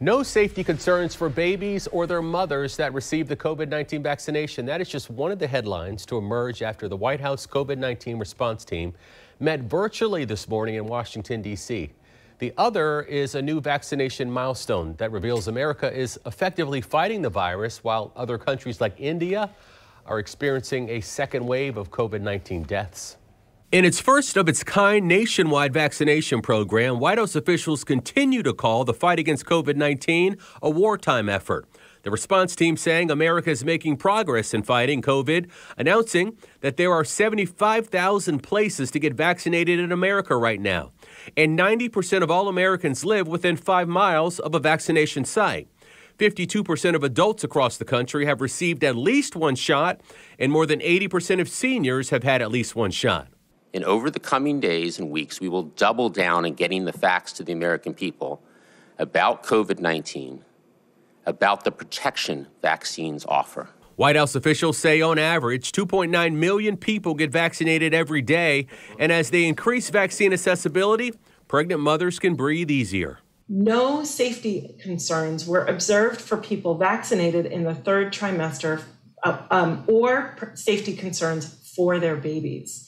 No safety concerns for babies or their mothers that receive the COVID 19 vaccination. That is just one of the headlines to emerge after the White House COVID 19 response team met virtually this morning in Washington, D.C. The other is a new vaccination milestone that reveals America is effectively fighting the virus while other countries like India are experiencing a second wave of COVID 19 deaths. In its first of its kind nationwide vaccination program, White House officials continue to call the fight against COVID 19 a wartime effort. The response team saying America is making progress in fighting COVID, announcing that there are 75,000 places to get vaccinated in America right now. And 90% of all Americans live within five miles of a vaccination site. 52% of adults across the country have received at least one shot, and more than 80% of seniors have had at least one shot. And over the coming days and weeks, we will double down in getting the facts to the American people about COVID 19, about the protection vaccines offer. White House officials say on average, 2.9 million people get vaccinated every day. And as they increase vaccine accessibility, pregnant mothers can breathe easier. No safety concerns were observed for people vaccinated in the third trimester uh, um, or pr- safety concerns for their babies.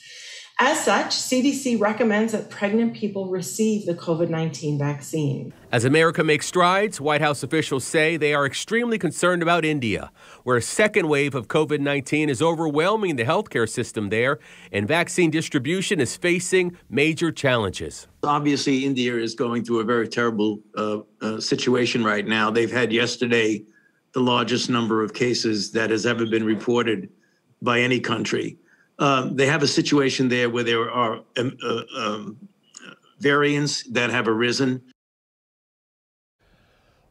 As such, CDC recommends that pregnant people receive the COVID 19 vaccine. As America makes strides, White House officials say they are extremely concerned about India, where a second wave of COVID 19 is overwhelming the healthcare system there, and vaccine distribution is facing major challenges. Obviously, India is going through a very terrible uh, uh, situation right now. They've had yesterday the largest number of cases that has ever been reported by any country um, they have a situation there where there are um, uh, um, variants that have arisen.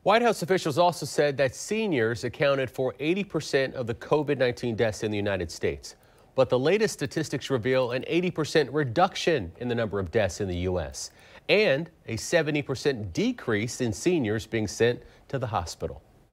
White House officials also said that seniors accounted for 80% of the COVID 19 deaths in the United States. But the latest statistics reveal an 80% reduction in the number of deaths in the U.S. and a 70% decrease in seniors being sent to the hospital.